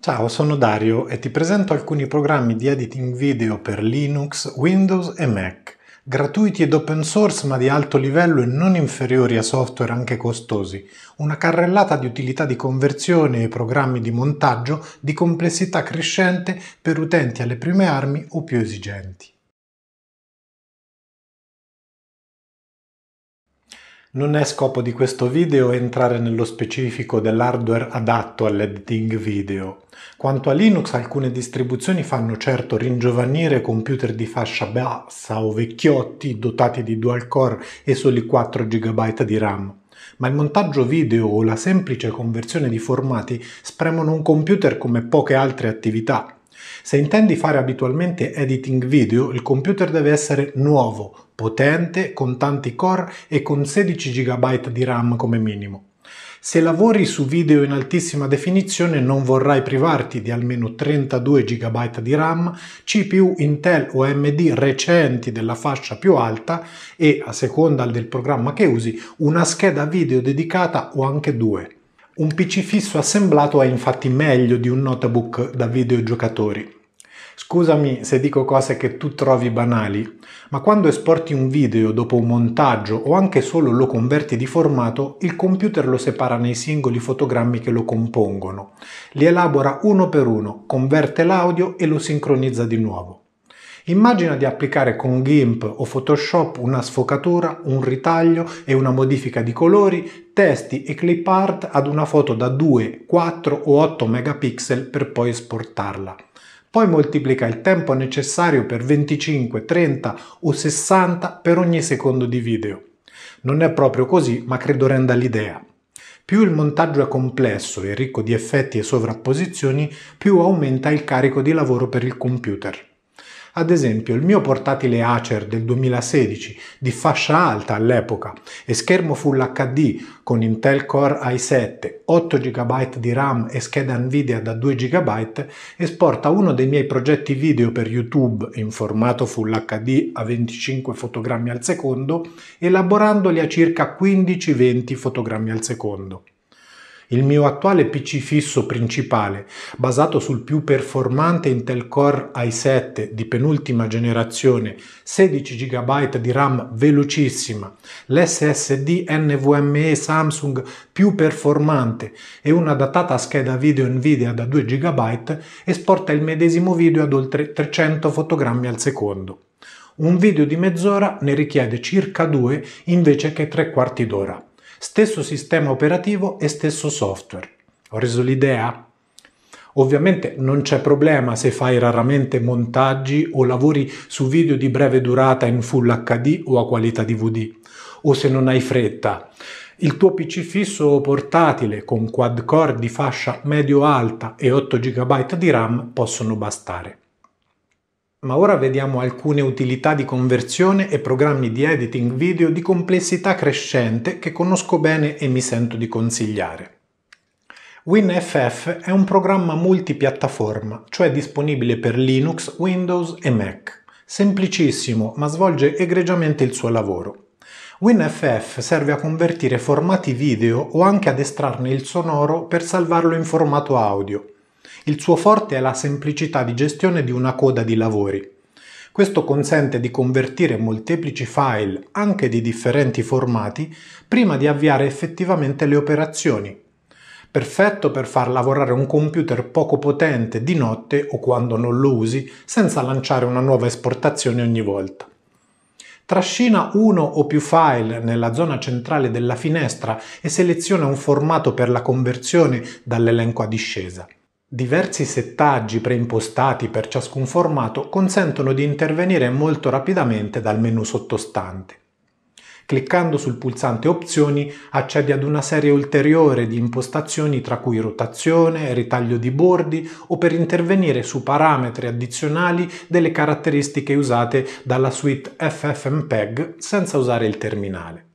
Ciao, sono Dario e ti presento alcuni programmi di editing video per Linux, Windows e Mac, gratuiti ed open source ma di alto livello e non inferiori a software anche costosi, una carrellata di utilità di conversione e programmi di montaggio di complessità crescente per utenti alle prime armi o più esigenti. Non è scopo di questo video entrare nello specifico dell'hardware adatto all'editing video. Quanto a Linux alcune distribuzioni fanno certo ringiovanire computer di fascia bassa o vecchiotti dotati di dual core e soli 4 GB di RAM ma il montaggio video o la semplice conversione di formati spremono un computer come poche altre attività se intendi fare abitualmente editing video, il computer deve essere nuovo, potente, con tanti core e con 16 GB di RAM come minimo. Se lavori su video in altissima definizione non vorrai privarti di almeno 32 GB di RAM, CPU Intel o AMD recenti della fascia più alta e, a seconda del programma che usi, una scheda video dedicata o anche due. Un PC fisso assemblato è infatti meglio di un notebook da videogiocatori. Scusami se dico cose che tu trovi banali, ma quando esporti un video dopo un montaggio o anche solo lo converti di formato, il computer lo separa nei singoli fotogrammi che lo compongono, li elabora uno per uno, converte l'audio e lo sincronizza di nuovo. Immagina di applicare con GIMP o Photoshop una sfocatura, un ritaglio e una modifica di colori, testi e clip art ad una foto da 2, 4 o 8 megapixel per poi esportarla poi moltiplica il tempo necessario per 25, 30 o 60 per ogni secondo di video. Non è proprio così, ma credo renda l'idea. Più il montaggio è complesso e ricco di effetti e sovrapposizioni, più aumenta il carico di lavoro per il computer. Ad esempio il mio portatile Acer del 2016 di fascia alta all'epoca e schermo Full HD con Intel Core i7, 8 GB di RAM e scheda Nvidia da 2 GB esporta uno dei miei progetti video per YouTube in formato Full HD a 25 fotogrammi al secondo elaborandoli a circa 15-20 fotogrammi al secondo. Il mio attuale PC fisso principale, basato sul più performante Intel Core i7 di penultima generazione, 16 GB di RAM velocissima, l'SSD NVMe Samsung più performante e una datata scheda video Nvidia da 2 GB, esporta il medesimo video ad oltre 300 fotogrammi al secondo. Un video di mezz'ora ne richiede circa due invece che tre quarti d'ora. Stesso sistema operativo e stesso software. Ho reso l'idea? Ovviamente non c'è problema se fai raramente montaggi o lavori su video di breve durata in Full HD o a qualità DVD, o se non hai fretta. Il tuo PC fisso o portatile con quad core di fascia medio-alta e 8 GB di RAM possono bastare ma ora vediamo alcune utilità di conversione e programmi di editing video di complessità crescente che conosco bene e mi sento di consigliare. WinFF è un programma multipiattaforma, cioè disponibile per Linux, Windows e Mac. Semplicissimo, ma svolge egregiamente il suo lavoro. WinFF serve a convertire formati video o anche ad estrarne il sonoro per salvarlo in formato audio, il suo forte è la semplicità di gestione di una coda di lavori. Questo consente di convertire molteplici file, anche di differenti formati, prima di avviare effettivamente le operazioni. Perfetto per far lavorare un computer poco potente di notte o quando non lo usi, senza lanciare una nuova esportazione ogni volta. Trascina uno o più file nella zona centrale della finestra e seleziona un formato per la conversione dall'elenco a discesa. Diversi settaggi preimpostati per ciascun formato consentono di intervenire molto rapidamente dal menu sottostante. Cliccando sul pulsante Opzioni accedi ad una serie ulteriore di impostazioni tra cui rotazione, ritaglio di bordi o per intervenire su parametri addizionali delle caratteristiche usate dalla suite FFmpeg senza usare il terminale.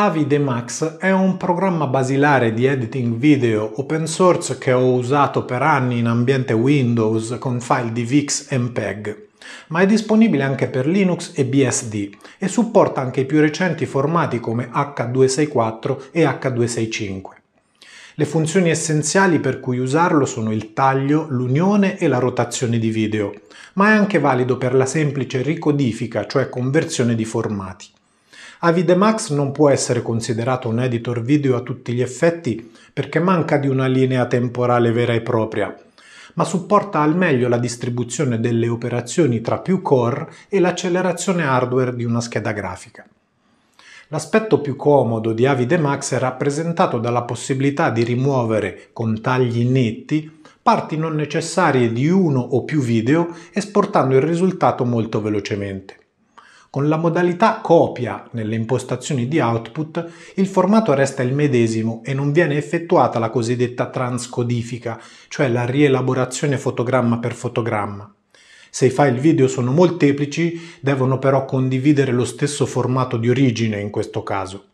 Avide Max è un programma basilare di editing video open source che ho usato per anni in ambiente Windows con file di VIX e MPEG, ma è disponibile anche per Linux e BSD e supporta anche i più recenti formati come H264 e H265. Le funzioni essenziali per cui usarlo sono il taglio, l'unione e la rotazione di video, ma è anche valido per la semplice ricodifica, cioè conversione di formati. Avidemax non può essere considerato un editor video a tutti gli effetti perché manca di una linea temporale vera e propria, ma supporta al meglio la distribuzione delle operazioni tra più core e l'accelerazione hardware di una scheda grafica. L'aspetto più comodo di Avidemax è rappresentato dalla possibilità di rimuovere con tagli netti parti non necessarie di uno o più video esportando il risultato molto velocemente. Con la modalità copia nelle impostazioni di output, il formato resta il medesimo e non viene effettuata la cosiddetta transcodifica, cioè la rielaborazione fotogramma per fotogramma. Se i file video sono molteplici, devono però condividere lo stesso formato di origine in questo caso.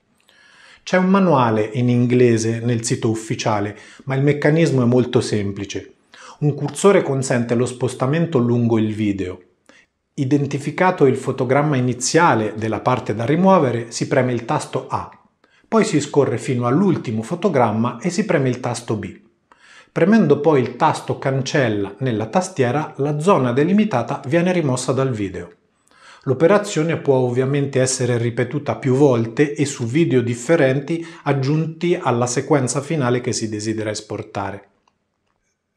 C'è un manuale in inglese nel sito ufficiale, ma il meccanismo è molto semplice. Un cursore consente lo spostamento lungo il video. Identificato il fotogramma iniziale della parte da rimuovere, si preme il tasto A, poi si scorre fino all'ultimo fotogramma e si preme il tasto B. Premendo poi il tasto cancella nella tastiera, la zona delimitata viene rimossa dal video. L'operazione può ovviamente essere ripetuta più volte e su video differenti aggiunti alla sequenza finale che si desidera esportare.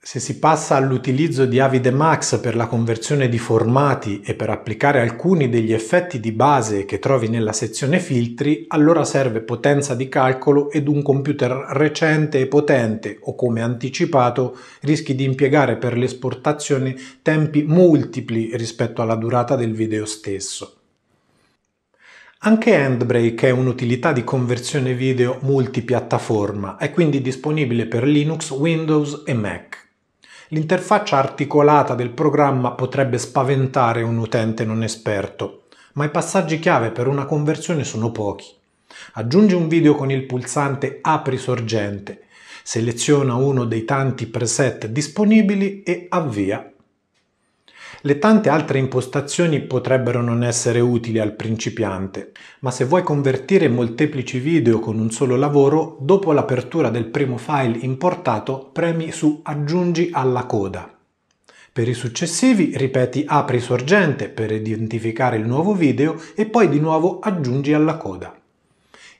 Se si passa all'utilizzo di Avide Max per la conversione di formati e per applicare alcuni degli effetti di base che trovi nella sezione filtri, allora serve potenza di calcolo ed un computer recente e potente o come anticipato rischi di impiegare per l'esportazione tempi multipli rispetto alla durata del video stesso. Anche Handbrake è un'utilità di conversione video multipiattaforma, è quindi disponibile per Linux, Windows e Mac. L'interfaccia articolata del programma potrebbe spaventare un utente non esperto, ma i passaggi chiave per una conversione sono pochi. Aggiungi un video con il pulsante Apri sorgente, seleziona uno dei tanti preset disponibili e avvia le tante altre impostazioni potrebbero non essere utili al principiante, ma se vuoi convertire molteplici video con un solo lavoro, dopo l'apertura del primo file importato premi su Aggiungi alla coda. Per i successivi ripeti apri sorgente per identificare il nuovo video e poi di nuovo aggiungi alla coda.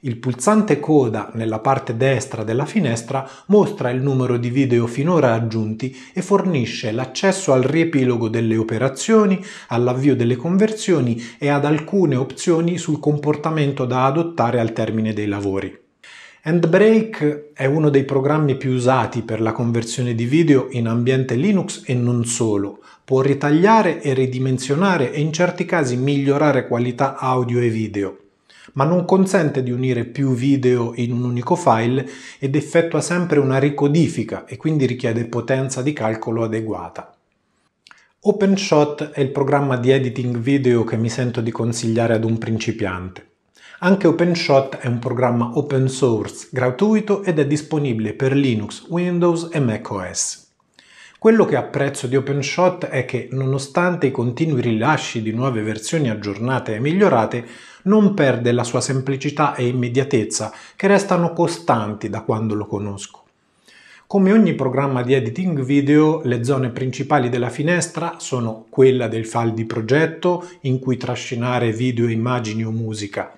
Il pulsante coda nella parte destra della finestra mostra il numero di video finora aggiunti e fornisce l'accesso al riepilogo delle operazioni, all'avvio delle conversioni e ad alcune opzioni sul comportamento da adottare al termine dei lavori. Handbrake è uno dei programmi più usati per la conversione di video in ambiente Linux e non solo. Può ritagliare e ridimensionare e in certi casi migliorare qualità audio e video ma non consente di unire più video in un unico file ed effettua sempre una ricodifica e quindi richiede potenza di calcolo adeguata. OpenShot è il programma di editing video che mi sento di consigliare ad un principiante. Anche OpenShot è un programma open source, gratuito ed è disponibile per Linux, Windows e macOS. Quello che apprezzo di OpenShot è che, nonostante i continui rilasci di nuove versioni aggiornate e migliorate, non perde la sua semplicità e immediatezza, che restano costanti da quando lo conosco. Come ogni programma di editing video, le zone principali della finestra sono quella del file di progetto in cui trascinare video, immagini o musica.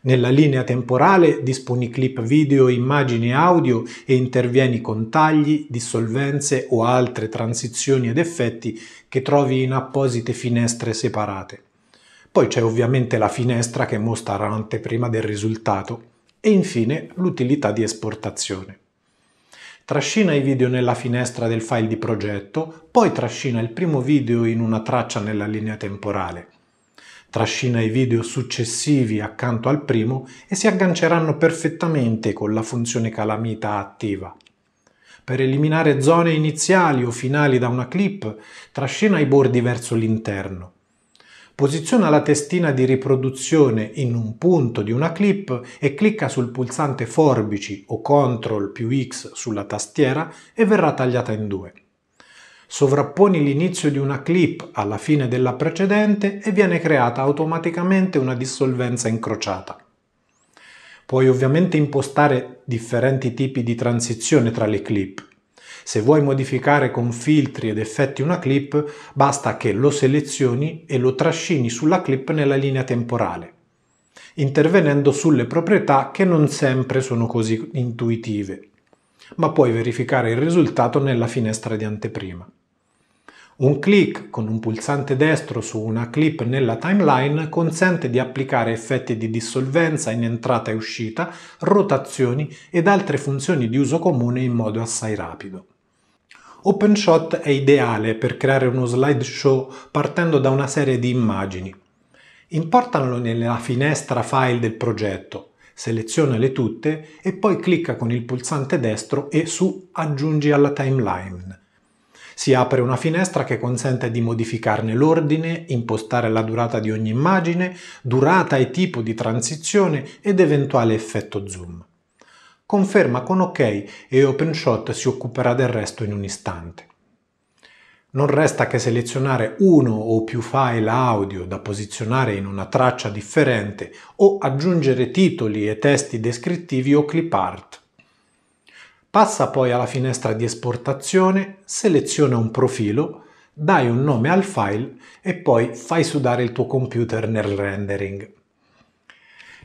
Nella linea temporale disponi clip video, immagini e audio e intervieni con tagli, dissolvenze o altre transizioni ed effetti che trovi in apposite finestre separate. Poi c'è ovviamente la finestra che mostra l'anteprima del risultato e infine l'utilità di esportazione. Trascina i video nella finestra del file di progetto, poi trascina il primo video in una traccia nella linea temporale. Trascina i video successivi accanto al primo e si agganceranno perfettamente con la funzione calamita attiva. Per eliminare zone iniziali o finali da una clip, trascina i bordi verso l'interno Posiziona la testina di riproduzione in un punto di una clip e clicca sul pulsante forbici o CTRL più X sulla tastiera e verrà tagliata in due. Sovrapponi l'inizio di una clip alla fine della precedente e viene creata automaticamente una dissolvenza incrociata. Puoi ovviamente impostare differenti tipi di transizione tra le clip, se vuoi modificare con filtri ed effetti una clip, basta che lo selezioni e lo trascini sulla clip nella linea temporale, intervenendo sulle proprietà che non sempre sono così intuitive, ma puoi verificare il risultato nella finestra di anteprima. Un clic con un pulsante destro su una clip nella timeline consente di applicare effetti di dissolvenza in entrata e uscita, rotazioni ed altre funzioni di uso comune in modo assai rapido. OpenShot è ideale per creare uno slideshow partendo da una serie di immagini. Importalo nella finestra File del progetto, selezionale tutte e poi clicca con il pulsante destro e su Aggiungi alla timeline si apre una finestra che consente di modificarne l'ordine, impostare la durata di ogni immagine, durata e tipo di transizione ed eventuale effetto zoom. Conferma con OK e OpenShot si occuperà del resto in un istante. Non resta che selezionare uno o più file audio da posizionare in una traccia differente o aggiungere titoli e testi descrittivi o clip art Passa poi alla finestra di esportazione, seleziona un profilo, dai un nome al file e poi fai sudare il tuo computer nel rendering.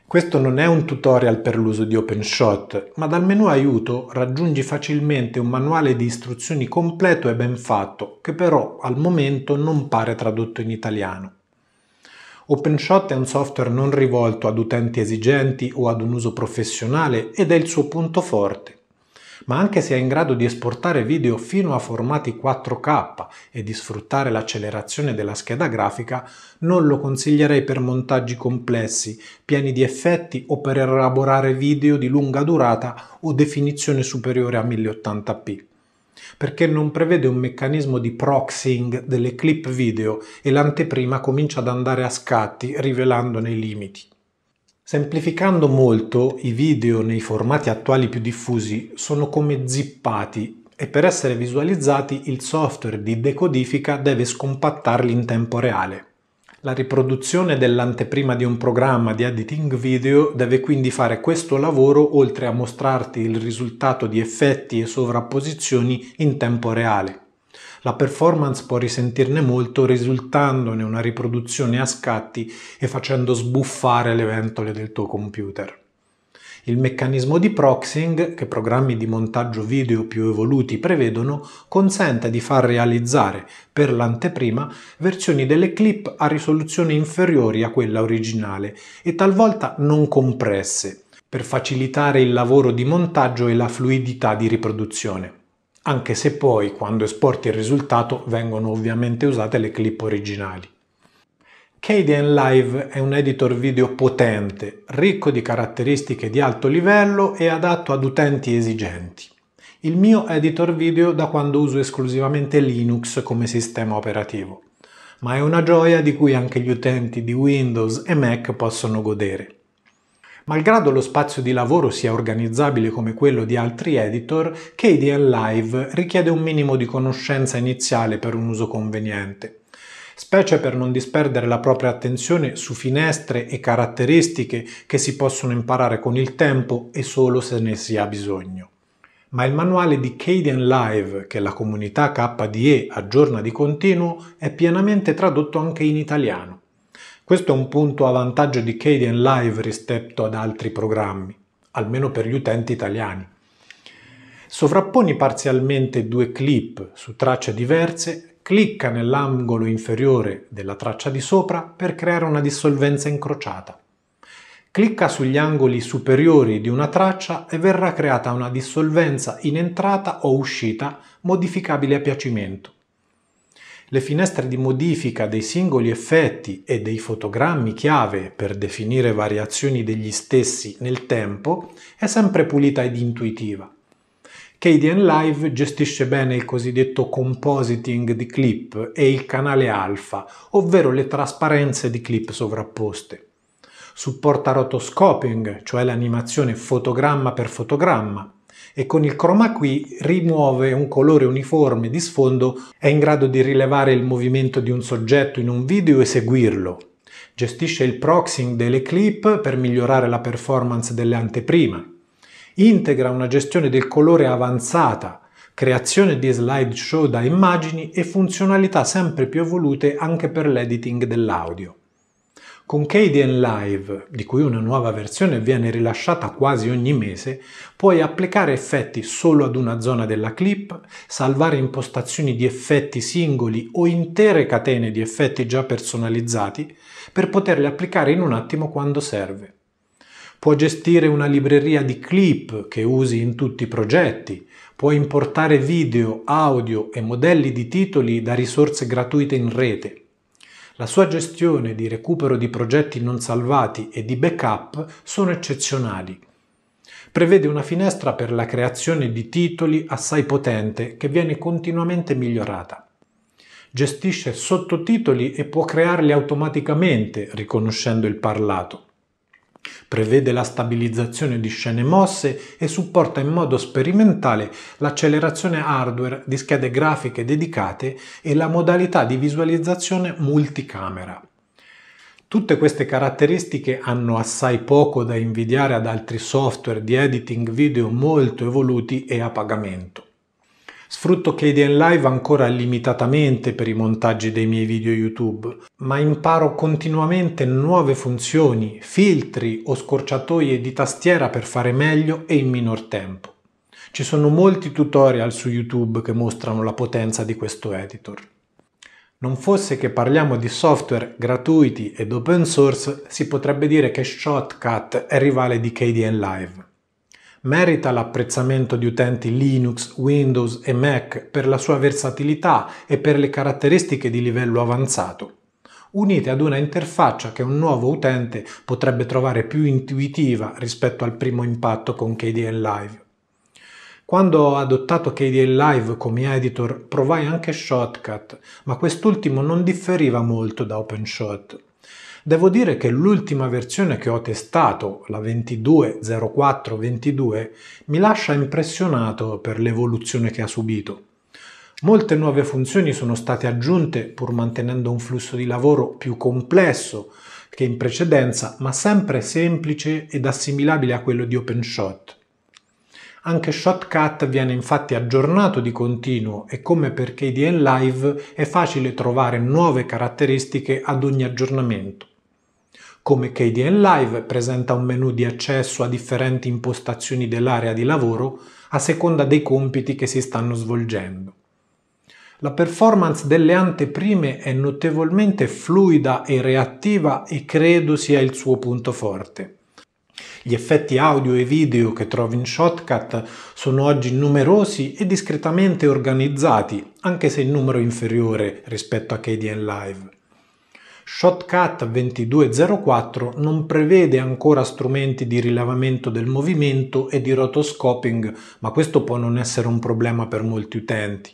Questo non è un tutorial per l'uso di OpenShot, ma dal menu aiuto raggiungi facilmente un manuale di istruzioni completo e ben fatto, che però al momento non pare tradotto in italiano. OpenShot è un software non rivolto ad utenti esigenti o ad un uso professionale ed è il suo punto forte ma anche se è in grado di esportare video fino a formati 4K e di sfruttare l'accelerazione della scheda grafica, non lo consiglierei per montaggi complessi, pieni di effetti o per elaborare video di lunga durata o definizione superiore a 1080p perché non prevede un meccanismo di proxying delle clip video e l'anteprima comincia ad andare a scatti rivelandone i limiti. Semplificando molto, i video nei formati attuali più diffusi sono come zippati e per essere visualizzati il software di decodifica deve scompattarli in tempo reale. La riproduzione dell'anteprima di un programma di editing video deve quindi fare questo lavoro oltre a mostrarti il risultato di effetti e sovrapposizioni in tempo reale. La performance può risentirne molto risultandone una riproduzione a scatti e facendo sbuffare le ventole del tuo computer. Il meccanismo di proxying, che programmi di montaggio video più evoluti prevedono, consente di far realizzare, per l'anteprima, versioni delle clip a risoluzioni inferiori a quella originale e talvolta non compresse, per facilitare il lavoro di montaggio e la fluidità di riproduzione anche se poi quando esporti il risultato vengono ovviamente usate le clip originali. KDN Live è un editor video potente, ricco di caratteristiche di alto livello e adatto ad utenti esigenti. Il mio editor video da quando uso esclusivamente Linux come sistema operativo, ma è una gioia di cui anche gli utenti di Windows e Mac possono godere. Malgrado lo spazio di lavoro sia organizzabile come quello di altri editor, KDL Live richiede un minimo di conoscenza iniziale per un uso conveniente specie per non disperdere la propria attenzione su finestre e caratteristiche che si possono imparare con il tempo e solo se ne si ha bisogno. Ma il manuale di Cadian Live, che la comunità KDE aggiorna di continuo, è pienamente tradotto anche in italiano. Questo è un punto a vantaggio di Kden Live rispetto ad altri programmi, almeno per gli utenti italiani. Sovrapponi parzialmente due clip su tracce diverse, clicca nell'angolo inferiore della traccia di sopra per creare una dissolvenza incrociata. Clicca sugli angoli superiori di una traccia e verrà creata una dissolvenza in entrata o uscita modificabile a piacimento le finestre di modifica dei singoli effetti e dei fotogrammi chiave per definire variazioni degli stessi nel tempo è sempre pulita ed intuitiva. KDN Live gestisce bene il cosiddetto compositing di clip e il canale alfa, ovvero le trasparenze di clip sovrapposte. Supporta rotoscoping, cioè l'animazione fotogramma per fotogramma, e con il chroma qui rimuove un colore uniforme di sfondo, è in grado di rilevare il movimento di un soggetto in un video e seguirlo. Gestisce il proxying delle clip per migliorare la performance delle anteprime. Integra una gestione del colore avanzata, creazione di slideshow da immagini e funzionalità sempre più evolute anche per l'editing dell'audio. Con KDN Live, di cui una nuova versione viene rilasciata quasi ogni mese, puoi applicare effetti solo ad una zona della clip, salvare impostazioni di effetti singoli o intere catene di effetti già personalizzati per poterli applicare in un attimo quando serve. Puoi gestire una libreria di clip che usi in tutti i progetti, puoi importare video, audio e modelli di titoli da risorse gratuite in rete la sua gestione di recupero di progetti non salvati e di backup sono eccezionali. Prevede una finestra per la creazione di titoli assai potente che viene continuamente migliorata. Gestisce sottotitoli e può crearli automaticamente riconoscendo il parlato prevede la stabilizzazione di scene mosse e supporta in modo sperimentale l'accelerazione hardware di schede grafiche dedicate e la modalità di visualizzazione multicamera. Tutte queste caratteristiche hanno assai poco da invidiare ad altri software di editing video molto evoluti e a pagamento. Sfrutto KDN Live ancora limitatamente per i montaggi dei miei video YouTube, ma imparo continuamente nuove funzioni, filtri o scorciatoie di tastiera per fare meglio e in minor tempo. Ci sono molti tutorial su YouTube che mostrano la potenza di questo editor. Non fosse che parliamo di software gratuiti ed open source, si potrebbe dire che Shotcut è rivale di KDN Live. Merita l'apprezzamento di utenti Linux, Windows e Mac per la sua versatilità e per le caratteristiche di livello avanzato unite ad una interfaccia che un nuovo utente potrebbe trovare più intuitiva rispetto al primo impatto con KDN Live. Quando ho adottato KDN Live come editor provai anche Shotcut, ma quest'ultimo non differiva molto da OpenShot. Devo dire che l'ultima versione che ho testato, la 220422, mi lascia impressionato per l'evoluzione che ha subito. Molte nuove funzioni sono state aggiunte pur mantenendo un flusso di lavoro più complesso che in precedenza, ma sempre semplice ed assimilabile a quello di OpenShot. Anche Shotcut viene infatti aggiornato di continuo e come per KDN Live è facile trovare nuove caratteristiche ad ogni aggiornamento come KDN Live presenta un menu di accesso a differenti impostazioni dell'area di lavoro a seconda dei compiti che si stanno svolgendo. La performance delle anteprime è notevolmente fluida e reattiva e credo sia il suo punto forte. Gli effetti audio e video che trovi in Shotcut sono oggi numerosi e discretamente organizzati, anche se in numero inferiore rispetto a KDN Live. Shotcut 2204 non prevede ancora strumenti di rilevamento del movimento e di rotoscoping, ma questo può non essere un problema per molti utenti.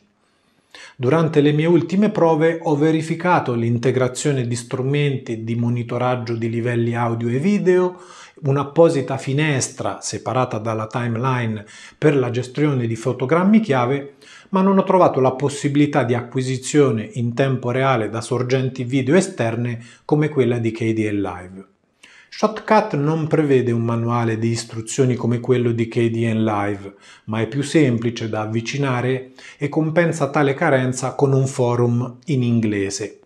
Durante le mie ultime prove ho verificato l'integrazione di strumenti di monitoraggio di livelli audio e video, un'apposita finestra separata dalla timeline per la gestione di fotogrammi chiave, ma non ho trovato la possibilità di acquisizione in tempo reale da sorgenti video esterne come quella di KDE Live. Shotcut non prevede un manuale di istruzioni come quello di KDE Live, ma è più semplice da avvicinare e compensa tale carenza con un forum in inglese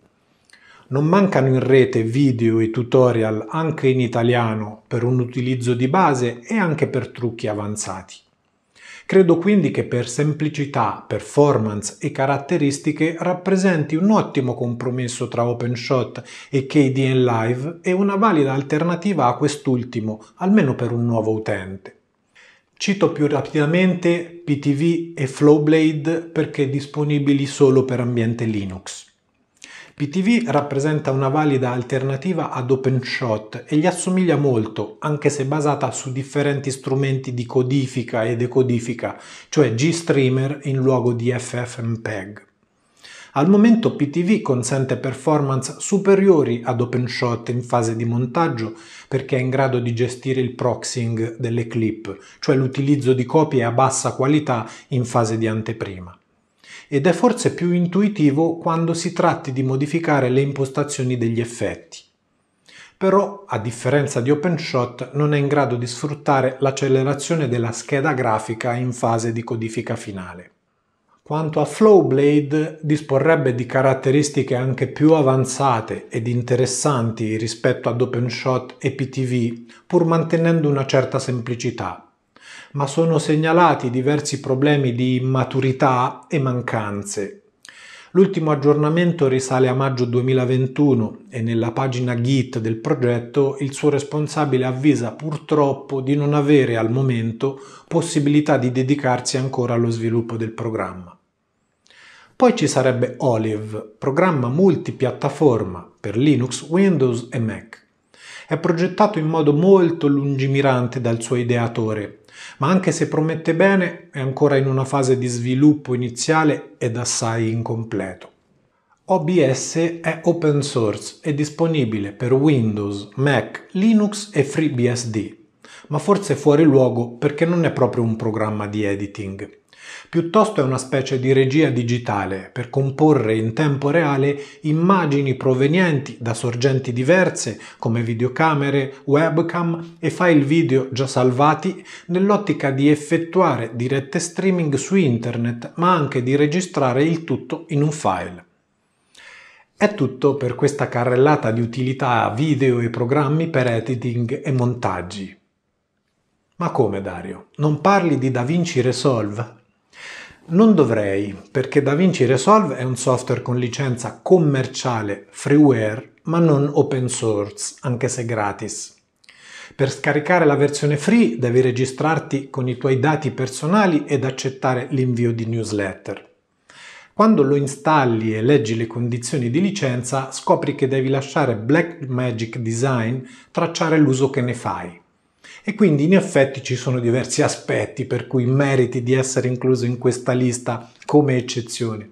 non mancano in rete video e tutorial anche in italiano per un utilizzo di base e anche per trucchi avanzati. Credo quindi che per semplicità, performance e caratteristiche rappresenti un ottimo compromesso tra OpenShot e KDN Live e una valida alternativa a quest'ultimo, almeno per un nuovo utente. Cito più rapidamente PTV e Flowblade perché disponibili solo per ambiente Linux. PTV rappresenta una valida alternativa ad OpenShot e gli assomiglia molto, anche se basata su differenti strumenti di codifica e decodifica, cioè GStreamer in luogo di FFmpeg. Al momento PTV consente performance superiori ad OpenShot in fase di montaggio perché è in grado di gestire il proxying delle clip, cioè l'utilizzo di copie a bassa qualità in fase di anteprima ed è forse più intuitivo quando si tratti di modificare le impostazioni degli effetti. Però, a differenza di OpenShot, non è in grado di sfruttare l'accelerazione della scheda grafica in fase di codifica finale. Quanto a Flowblade, disporrebbe di caratteristiche anche più avanzate ed interessanti rispetto ad OpenShot e PTV, pur mantenendo una certa semplicità ma sono segnalati diversi problemi di immaturità e mancanze. L'ultimo aggiornamento risale a maggio 2021 e nella pagina Git del progetto il suo responsabile avvisa purtroppo di non avere al momento possibilità di dedicarsi ancora allo sviluppo del programma. Poi ci sarebbe Olive, programma multipiattaforma per Linux, Windows e Mac. È progettato in modo molto lungimirante dal suo ideatore, ma anche se promette bene è ancora in una fase di sviluppo iniziale ed assai incompleto. OBS è open source e disponibile per Windows, Mac, Linux e FreeBSD, ma forse fuori luogo perché non è proprio un programma di editing piuttosto è una specie di regia digitale per comporre in tempo reale immagini provenienti da sorgenti diverse come videocamere, webcam e file video già salvati nell'ottica di effettuare dirette streaming su internet ma anche di registrare il tutto in un file. È tutto per questa carrellata di utilità video e programmi per editing e montaggi. Ma come Dario? Non parli di DaVinci Resolve? Non dovrei, perché DaVinci Resolve è un software con licenza commerciale freeware, ma non open source, anche se gratis. Per scaricare la versione free devi registrarti con i tuoi dati personali ed accettare l'invio di newsletter. Quando lo installi e leggi le condizioni di licenza, scopri che devi lasciare Blackmagic Design tracciare l'uso che ne fai. E quindi in effetti ci sono diversi aspetti per cui meriti di essere incluso in questa lista come eccezione.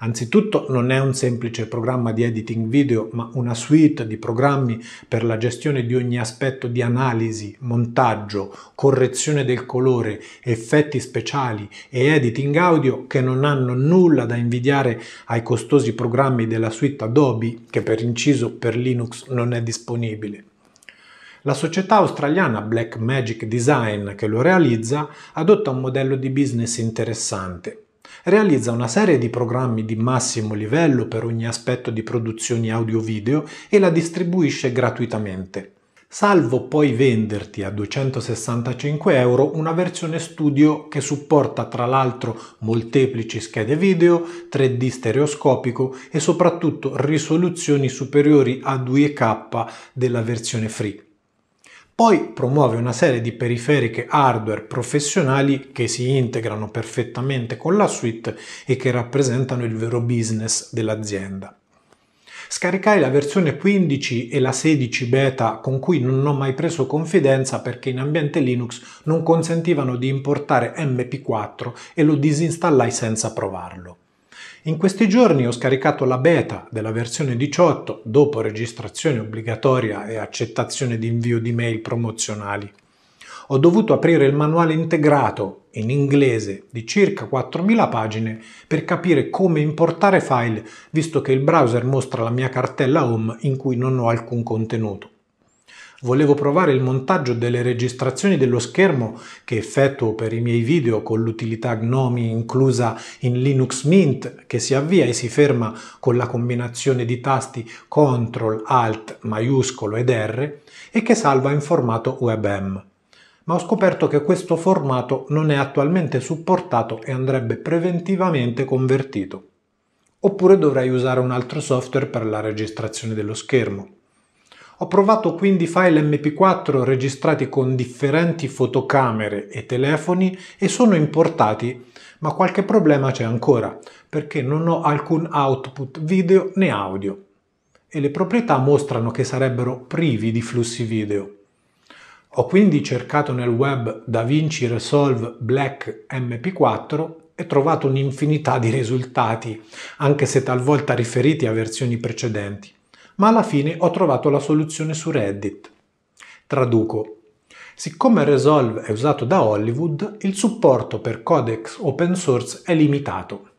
Anzitutto non è un semplice programma di editing video, ma una suite di programmi per la gestione di ogni aspetto di analisi, montaggio, correzione del colore, effetti speciali e editing audio che non hanno nulla da invidiare ai costosi programmi della suite Adobe, che per inciso per Linux non è disponibile. La società australiana Black Magic Design che lo realizza adotta un modello di business interessante. Realizza una serie di programmi di massimo livello per ogni aspetto di produzioni audio-video e la distribuisce gratuitamente salvo poi venderti a 265 euro una versione studio che supporta tra l'altro molteplici schede video, 3D stereoscopico e soprattutto risoluzioni superiori a 2K della versione free. Poi promuove una serie di periferiche hardware professionali che si integrano perfettamente con la suite e che rappresentano il vero business dell'azienda. Scaricai la versione 15 e la 16 beta con cui non ho mai preso confidenza perché in ambiente Linux non consentivano di importare MP4 e lo disinstallai senza provarlo. In questi giorni ho scaricato la beta della versione 18 dopo registrazione obbligatoria e accettazione di invio di mail promozionali. Ho dovuto aprire il manuale integrato in inglese di circa 4.000 pagine per capire come importare file, visto che il browser mostra la mia cartella home in cui non ho alcun contenuto volevo provare il montaggio delle registrazioni dello schermo che effettuo per i miei video con l'utilità Gnomi inclusa in Linux Mint che si avvia e si ferma con la combinazione di tasti Ctrl, Alt, maiuscolo ed R e che salva in formato WebM. Ma ho scoperto che questo formato non è attualmente supportato e andrebbe preventivamente convertito. Oppure dovrei usare un altro software per la registrazione dello schermo. Ho provato quindi file mp4 registrati con differenti fotocamere e telefoni e sono importati, ma qualche problema c'è ancora, perché non ho alcun output video né audio e le proprietà mostrano che sarebbero privi di flussi video. Ho quindi cercato nel web DaVinci Resolve Black MP4 e trovato un'infinità di risultati, anche se talvolta riferiti a versioni precedenti ma alla fine ho trovato la soluzione su Reddit. Traduco. Siccome Resolve è usato da Hollywood, il supporto per codecs open source è limitato.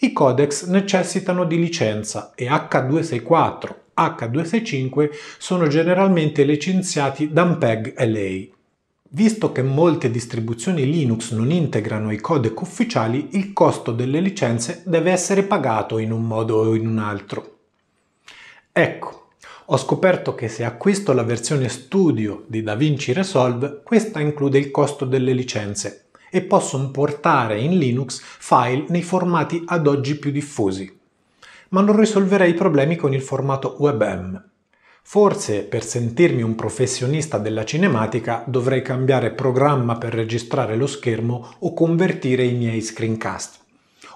I codecs necessitano di licenza e H264, H265 sono generalmente licenziati da MPEG LA. Visto che molte distribuzioni Linux non integrano i codec ufficiali, il costo delle licenze deve essere pagato in un modo o in un altro. Ecco, ho scoperto che se acquisto la versione studio di DaVinci Resolve, questa include il costo delle licenze e posso importare in Linux file nei formati ad oggi più diffusi. Ma non risolverei i problemi con il formato WebM. Forse per sentirmi un professionista della cinematica dovrei cambiare programma per registrare lo schermo o convertire i miei screencast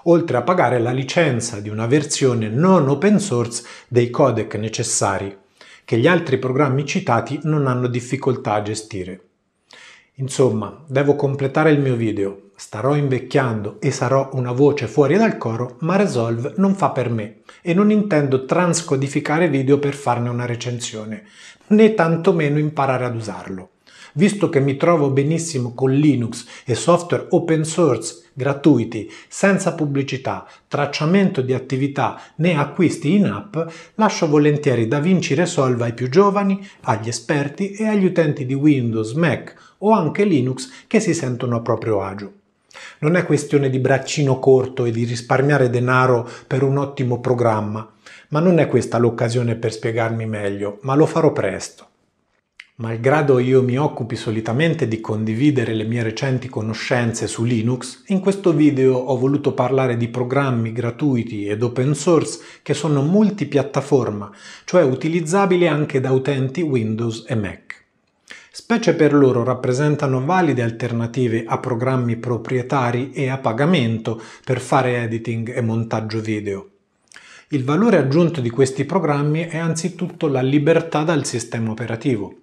oltre a pagare la licenza di una versione non open source dei codec necessari, che gli altri programmi citati non hanno difficoltà a gestire. Insomma, devo completare il mio video, starò invecchiando e sarò una voce fuori dal coro, ma Resolve non fa per me e non intendo transcodificare video per farne una recensione, né tantomeno imparare ad usarlo. Visto che mi trovo benissimo con Linux e software open source gratuiti, senza pubblicità, tracciamento di attività né acquisti in app, lascio volentieri DaVinci Resolve ai più giovani, agli esperti e agli utenti di Windows, Mac o anche Linux che si sentono a proprio agio. Non è questione di braccino corto e di risparmiare denaro per un ottimo programma, ma non è questa l'occasione per spiegarmi meglio, ma lo farò presto. Malgrado io mi occupi solitamente di condividere le mie recenti conoscenze su Linux, in questo video ho voluto parlare di programmi gratuiti ed open source che sono multipiattaforma, cioè utilizzabili anche da utenti Windows e Mac. Specie per loro rappresentano valide alternative a programmi proprietari e a pagamento per fare editing e montaggio video. Il valore aggiunto di questi programmi è anzitutto la libertà dal sistema operativo.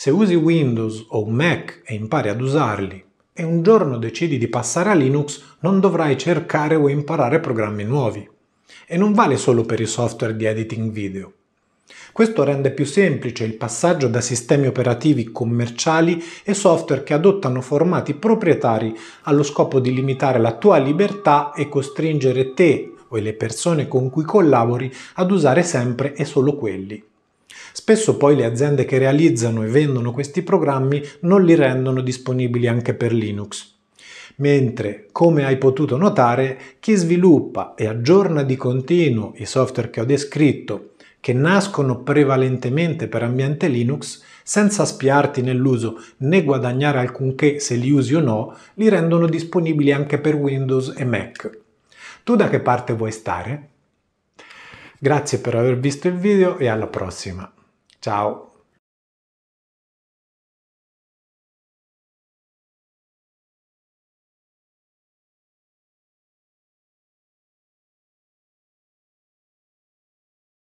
Se usi Windows o un Mac e impari ad usarli e un giorno decidi di passare a Linux, non dovrai cercare o imparare programmi nuovi. E non vale solo per i software di editing video. Questo rende più semplice il passaggio da sistemi operativi commerciali e software che adottano formati proprietari allo scopo di limitare la tua libertà e costringere te o le persone con cui collabori ad usare sempre e solo quelli. Spesso poi le aziende che realizzano e vendono questi programmi non li rendono disponibili anche per Linux. Mentre, come hai potuto notare, chi sviluppa e aggiorna di continuo i software che ho descritto, che nascono prevalentemente per ambiente Linux, senza spiarti nell'uso né guadagnare alcunché se li usi o no, li rendono disponibili anche per Windows e Mac. Tu da che parte vuoi stare? Grazie per aver visto il video e alla prossima. Ciao!